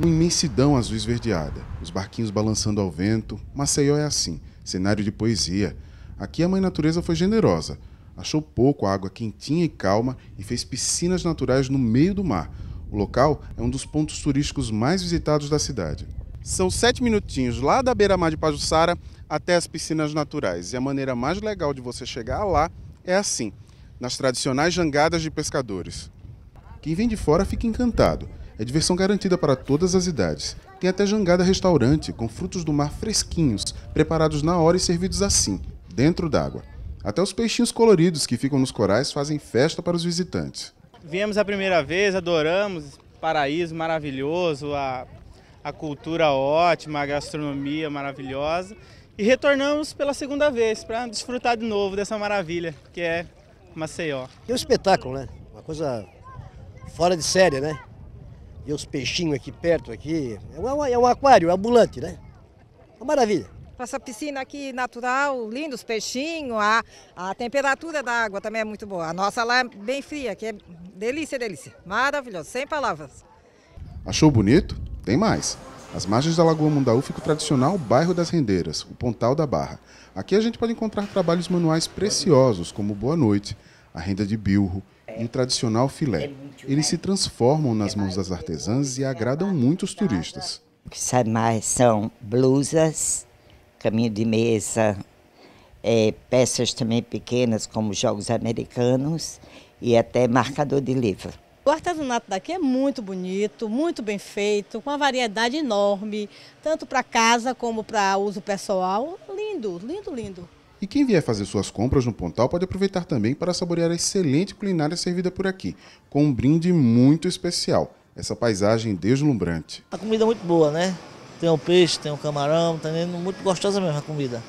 Uma imensidão azul esverdeada, os barquinhos balançando ao vento. Maceió é assim, cenário de poesia. Aqui a mãe natureza foi generosa. Achou pouco água quentinha e calma e fez piscinas naturais no meio do mar. O local é um dos pontos turísticos mais visitados da cidade. São sete minutinhos lá da beira-mar de Pajuçara até as piscinas naturais. E a maneira mais legal de você chegar lá é assim, nas tradicionais jangadas de pescadores. Quem vem de fora fica encantado. É diversão garantida para todas as idades. Tem até jangada restaurante com frutos do mar fresquinhos, preparados na hora e servidos assim, dentro d'água. Até os peixinhos coloridos que ficam nos corais fazem festa para os visitantes. Viemos a primeira vez, adoramos, paraíso maravilhoso, a, a cultura ótima, a gastronomia maravilhosa. E retornamos pela segunda vez para desfrutar de novo dessa maravilha que é Maceió. E é um espetáculo, né? Uma coisa fora de série, né? E os peixinhos aqui perto, aqui. É um, é um aquário é ambulante, né? Uma maravilha. Essa piscina aqui natural, lindos peixinhos, a, a temperatura da água também é muito boa. A nossa lá é bem fria, que é delícia, delícia. Maravilhoso, sem palavras. Achou bonito? Tem mais. as margens da Lagoa Mundaú fica o tradicional bairro das rendeiras, o Pontal da Barra. Aqui a gente pode encontrar trabalhos manuais preciosos, como Boa Noite, a renda de bilro é. e o tradicional filé. É Eles se transformam nas mãos das artesãs e né? agradam muito os turistas. O que sai mais são blusas, caminho de mesa, é, peças também pequenas, como jogos americanos e até marcador de livro. O artesanato daqui é muito bonito, muito bem feito, com uma variedade enorme, tanto para casa como para uso pessoal. Lindo, lindo, lindo. E quem vier fazer suas compras no Pontal pode aproveitar também para saborear a excelente culinária servida por aqui, com um brinde muito especial. Essa paisagem deslumbrante. A comida é muito boa, né? Tem o peixe, tem o camarão, tá muito gostosa mesmo a comida.